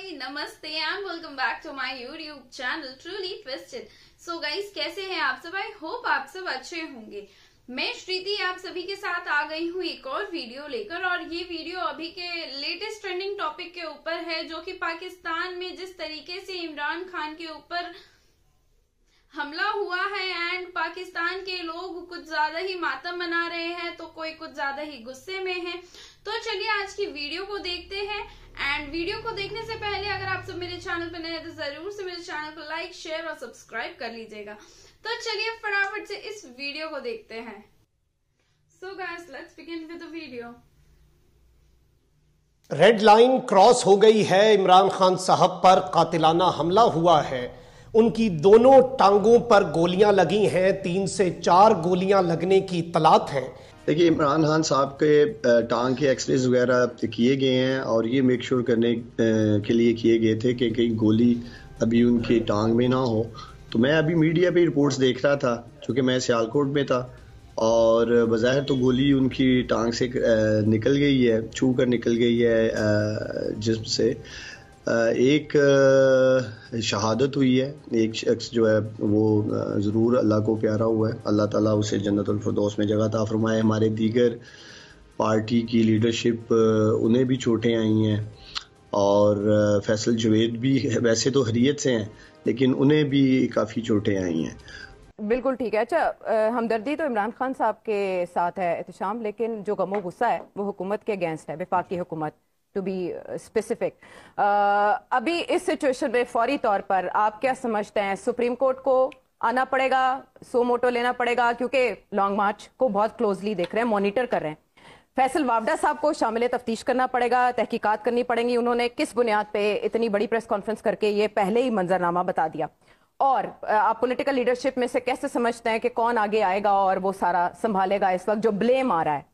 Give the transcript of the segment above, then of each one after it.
हाय नमस्ते and welcome back to my YouTube channel truly twisted so guys कैसे हैं आप सब आई होप आप सब अच्छे होंगे मैं श्रीति आप सभी के साथ आ गई हूँ एक और वीडियो लेकर और ये वीडियो अभी के लेटेस्ट ट्रेंडिंग टॉपिक के ऊपर है जो कि पाकिस्तान में जिस तरीके से इमरान खान के ऊपर हमला हुआ है एंड पाकिस्तान के लोग कुछ ज्यादा ही मातम मना रहे हैं तो कोई कुछ ज्यादा ही गुस्से में है तो चलिए आज की वीडियो को देखते हैं एंड वीडियो को देखने से पहले अगर आप सब मेरे चैनल पर नए हैं तो जरूर से मेरे चैनल को लाइक शेयर और सब्सक्राइब कर लीजिएगा तो चलिए फटाफट से इस वीडियो को देखते हैं so guys let's begin with the video red line cross हो गई है इमरान खान साहब पर कातिलाना हमला हुआ है उनकी दोनों टांगों पर गोलियां लगी हैं तीन से चार गोलियां लगने की तलात हैं देखिए इमरान खान साहब के टांग के एक्सरेज वगैरह किए गए हैं और ये मेक श्योर करने के लिए किए गए थे कि कहीं गोली अभी उनकी टांग में ना हो तो मैं अभी मीडिया पे रिपोर्ट्स देख रहा था क्योंकि मैं सियालकोट में था और बाहर तो गोली उनकी टांग से निकल गई है छू कर निकल गई है जिसम से एक शहादत हुई है एक शख्स जो है वो ज़रूर अल्लाह को प्यारा हुआ है अल्लाह ताला उसे जन्नतफरदोस में जगह था फरमाए हमारे दीगर पार्टी की लीडरशिप उन्हें भी चोटें आई हैं और फैसल जवेद भी वैसे तो हरीत से हैं लेकिन उन्हें भी काफ़ी चोटें आई हैं बिल्कुल ठीक है अच्छा हमदर्दी तो इमरान खान साहब के साथ है एहतम लेकिन जो गमो गुस्सा है वो हुकूमत के अगेंस्ट है विफाकी हुकूमत टू बी स्पेसिफिक अभी इस सिचुएशन में फौरी तौर पर आप क्या समझते हैं सुप्रीम कोर्ट को आना पड़ेगा सो मोटो लेना पड़ेगा क्योंकि लॉन्ग मार्च को बहुत क्लोजली देख रहे हैं मॉनिटर कर रहे हैं फैसल वावडा साहब को शामिल तफ्तीश करना पड़ेगा तहकीकात करनी पड़ेगी उन्होंने किस बुनियाद पे इतनी बड़ी प्रेस कॉन्फ्रेंस करके ये पहले ही मंजरनामा बता दिया और आप पॉलिटिकल लीडरशिप में से कैसे समझते हैं कि कौन आगे आएगा और वो सारा संभालेगा इस वक्त जो ब्लेम आ रहा है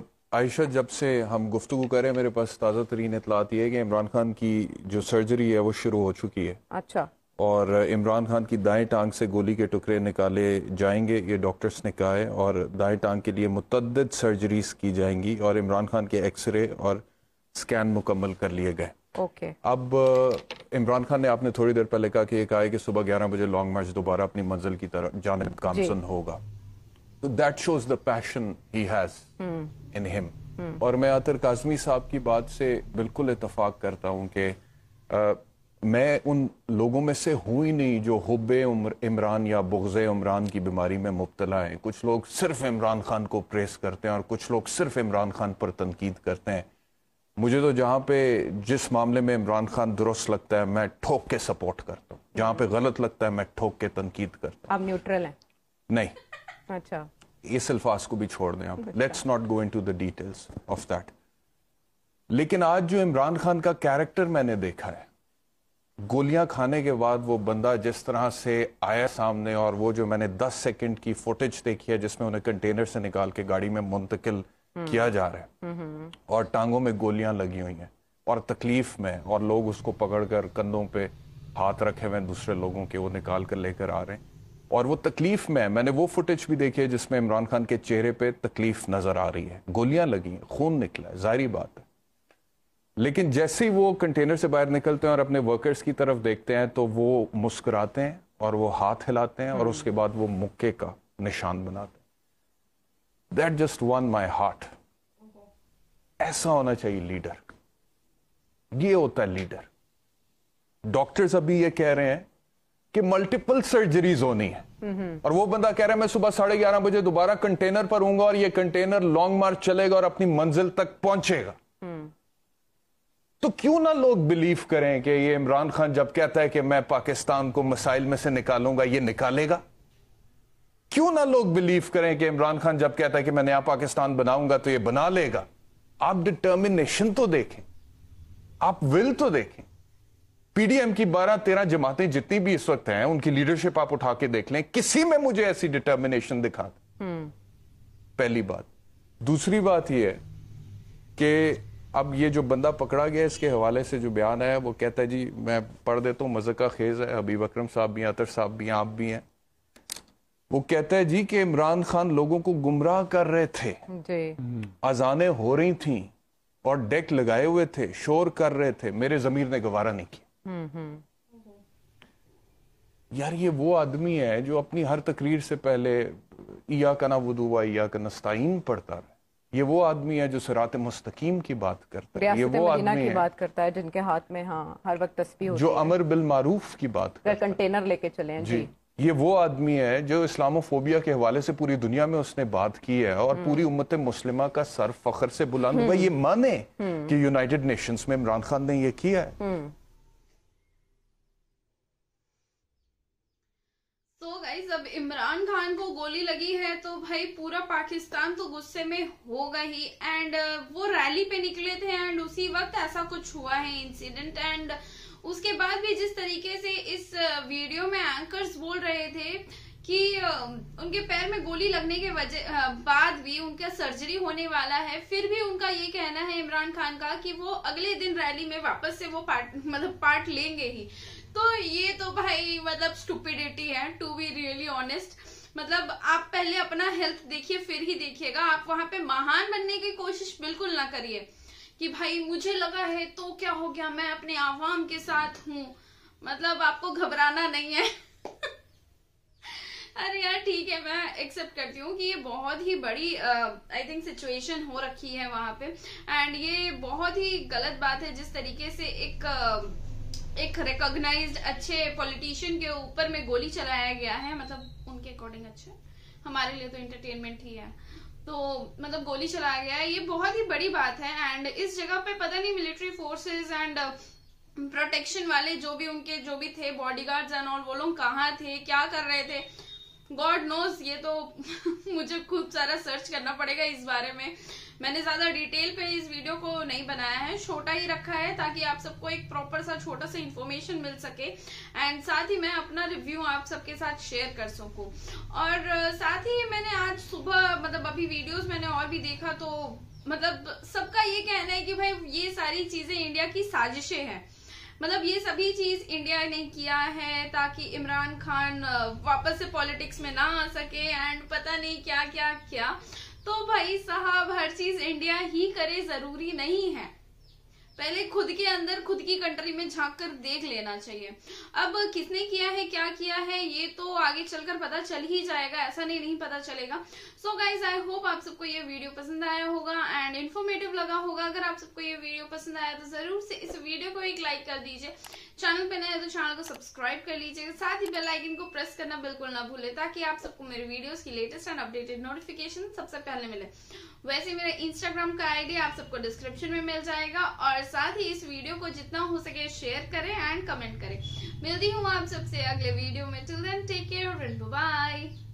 uh... आयशा जब से हम गुफ्तु करें मेरे पास ताज़ा तरीन इतला ये है कि इमरान खान की जो सर्जरी है वो शुरू हो चुकी है अच्छा और इमरान खान की दाएं टांग से गोली के टुकड़े निकाले जाएंगे ये डॉक्टर्स ने कहा है और दाएं टांग के लिए मुतद सर्जरीज की जाएंगी और इमरान खान के एक्सरे और स्कैन मुकम्मल कर लिए गए ओके अब इमरान खान ने आपने थोड़ी देर पहले कहा कि कहा है कि सुबह ग्यारह बजे लॉन्ग मार्च दोबारा अपनी मंजिल की तरफ जानब कामसन होगा तो that shows the passion he has hmm. In him और मैं आतर काजमी साहब की बात से बिल्कुल इतफाक़ करता हूँ कि मैं उन लोगों में से हूँ ही नहीं जो हब इमरान या बुगज़ इमरान की बीमारी में मुबतला है कुछ लोग सिर्फ इमरान खान को प्रेस करते हैं और कुछ लोग सिर्फ इमरान खान पर तनकीद करते हैं मुझे तो जहाँ पे जिस मामले में इमरान खान दुरुस्त लगता है मैं ठोक के सपोर्ट करता हूँ जहाँ पे गलत लगता है मैं ठोक के तनकीद करता हूँ आप न्यूट्रल हैं नहीं अच्छा इस अल्फाज को भी छोड़ दें आप let's not go into the details of that लेकिन आज जो इमरान खान का कैरेक्टर मैंने देखा है गोलियां खाने के बाद वो बंदा जिस तरह से आया सामने और वो जो मैंने 10 सेकंड की फुटेज देखी है जिसमें उन्हें कंटेनर से निकाल के गाड़ी में मुंतकिल हम्म। किया जा रहा है हम्म। और टांगों में गोलियां लगी हुई हैं और तकलीफ में और लोग उसको पकड़कर कंधों पे हाथ रखे हुए दूसरे लोगों के वो निकाल कर लेकर आ रहे हैं और वो तकलीफ में मैंने वो फुटेज भी देखी है जिसमें इमरान खान के चेहरे पे तकलीफ नजर आ रही है गोलियां लगी हैं खून निकला है जारी बात है लेकिन जैसे ही वो कंटेनर से बाहर निकलते हैं और अपने वर्कर्स की तरफ देखते हैं तो वो मुस्कुराते हैं और वो हाथ हिलाते हैं और हम्म। उसके बाद वो मुक्के का निशान बनाते हैं that just won my heart ऐसा होना चाहिए लीडर ये होता है लीडर डॉक्टर्स अभी ये कह रहे हैं कि मल्टीपल सर्जरीज होनी है और वो बंदा कह रहा है मैं सुबह साढ़े ग्यारह बजे दोबारा कंटेनर पर हूंगा और ये कंटेनर लॉन्ग मार्च चलेगा और अपनी मंजिल तक पहुंचेगा तो क्यों ना लोग बिलीव करें कि ये इमरान खान जब कहता है कि मैं पाकिस्तान को मिसाइल में से निकालूंगा ये निकालेगा क्यों ना लोग बिलीव करें कि इमरान खान जब कहता है कि मैं नया पाकिस्तान बनाऊंगा तो ये बना लेगा आप डिटर्मिनेशन तो देखें आप विल तो देखें पीडीएम की 12-13 जमातें जितनी भी इस वक्त हैं उनकी लीडरशिप आप उठा के देख लें किसी में मुझे ऐसी डिटर्मिनेशन दिखा हम्म। पहली बात दूसरी बात यह है कि अब ये जो बंदा पकड़ा गया इसके हवाले से जो बयान आया वो कहता है जी मैं पढ़ देता हूँ मजका का खेज है हबीब अक्रम साहब भी अतर साहब भी आप भी हैं वो कहता है जी कि इमरान खान लोगों को गुमराह कर रहे थे अजाने हो रही थी और डेक लगाए हुए थे शोर कर रहे थे मेरे जमीर ने गवारा नहीं किया यार ये वो आदमी है जो अपनी हर तकरीर से पहले इया ना वदुआ इया का नस्ताइन पढ़ता है ये वो आदमी है जो सरात मुस्तकीम की बात करता है ये वो आदमी की बात करता है जिनके हाथ में हाँ हर वक्त तस्वीर जो अमर बिल मारूफ की बात करता कंटेनर लेके चले जी, जी। ये वो आदमी है जो इस्लामोफोबिया के हवाले से पूरी दुनिया में उसने बात की है और पूरी हम्म। उम्मत मुस्लिमा का सर फखर से बुलंद हम्म। भाई ये माने हम्म। कि यूनाइटेड नेशंस में इमरान खान ने ये किया है इमरान खान को गोली लगी है तो भाई पूरा पाकिस्तान तो गुस्से में होगा ही एंड uh, वो रैली पे निकले थे एंड उसी वक्त ऐसा कुछ हुआ है इंसिडेंट एंड उसके बाद भी जिस तरीके से इस वीडियो uh, में एंकर्स बोल रहे थे कि um, उनके पैर में गोली लगने के वजह uh, बाद भी उनका सर्जरी होने वाला है फिर भी उनका ये कहना है इमरान खान का कि वो अगले दिन रैली में वापस से वो पार्ट मतलब पार्ट लेंगे ही तो ये तो भाई मतलब स्टूपिडिटी है टू बी रियली ऑनेस्ट मतलब आप पहले अपना हेल्थ देखिए फिर ही देखिएगा आप वहां पे महान बनने की कोशिश बिल्कुल ना करिए कि भाई मुझे लगा है तो क्या हो गया मैं अपने आवाम के साथ हूँ मतलब आपको घबराना नहीं है अरे यार ठीक है मैं एक्सेप्ट करती हूँ कि ये बहुत ही बड़ी आई थिंक सिचुएशन हो रखी है वहां पे एंड ये बहुत ही गलत बात है जिस तरीके से एक uh, एक रिकॉग्नाइज्ड अच्छे पॉलिटिशियन के ऊपर में गोली चलाया गया है मतलब उनके अकॉर्डिंग अच्छे हमारे लिए तो इंटरटेनमेंट ही है तो मतलब गोली चलाया गया है ये बहुत ही बड़ी बात है एंड इस जगह पे पता नहीं मिलिट्री फोर्सेस एंड प्रोटेक्शन वाले जो भी उनके जो भी थे बॉडीगार्ड्स एंड ऑल वो लोग कहाँ थे क्या कर रहे थे गॉड नोज ये तो मुझे खूब सारा सर्च करना पड़ेगा इस बारे में मैंने ज्यादा डिटेल पे इस वीडियो को नहीं बनाया है छोटा ही रखा है ताकि आप सबको एक प्रॉपर सा छोटा सा इन्फॉर्मेशन मिल सके एंड साथ ही मैं अपना रिव्यू आप सबके साथ शेयर कर सकू और साथ ही मैंने आज सुबह मतलब अभी वीडियोज मैंने और भी देखा तो मतलब सबका ये कहना है कि भाई ये सारी चीजें इंडिया की साजिशें हैं मतलब ये सभी चीज इंडिया ने किया है ताकि इमरान खान वापस से पॉलिटिक्स में ना आ सके एंड पता नहीं क्या क्या क्या तो भाई साहब हर चीज इंडिया ही करे जरूरी नहीं है पहले खुद के अंदर खुद की कंट्री में झांक कर देख लेना चाहिए अब किसने किया है क्या किया है ये तो आगे चलकर पता चल ही जाएगा ऐसा नहीं नहीं पता चलेगा सो गाइज आई होप आप सबको ये वीडियो पसंद आया होगा एंड इन्फॉर्मेटिव लगा होगा अगर आप सबको ये वीडियो पसंद आया तो जरूर से इस वीडियो को एक लाइक कर दीजिए चैनल पर नए तो चैनल को सब्सक्राइब कर लीजिएगा साथ ही बेल आइकन को प्रेस करना बिल्कुल ना भूले ताकि आप सबको मेरे वीडियोस की लेटेस्ट एंड अपडेटेड नोटिफिकेशन सबसे पहले मिले वैसे मेरा इंस्टाग्राम का आईडी आप सबको डिस्क्रिप्शन में मिल जाएगा और साथ ही इस वीडियो को जितना हो सके शेयर करें एंड कमेंट करें मिलती हूँ आप सबसे अगले वीडियो में till then take care bye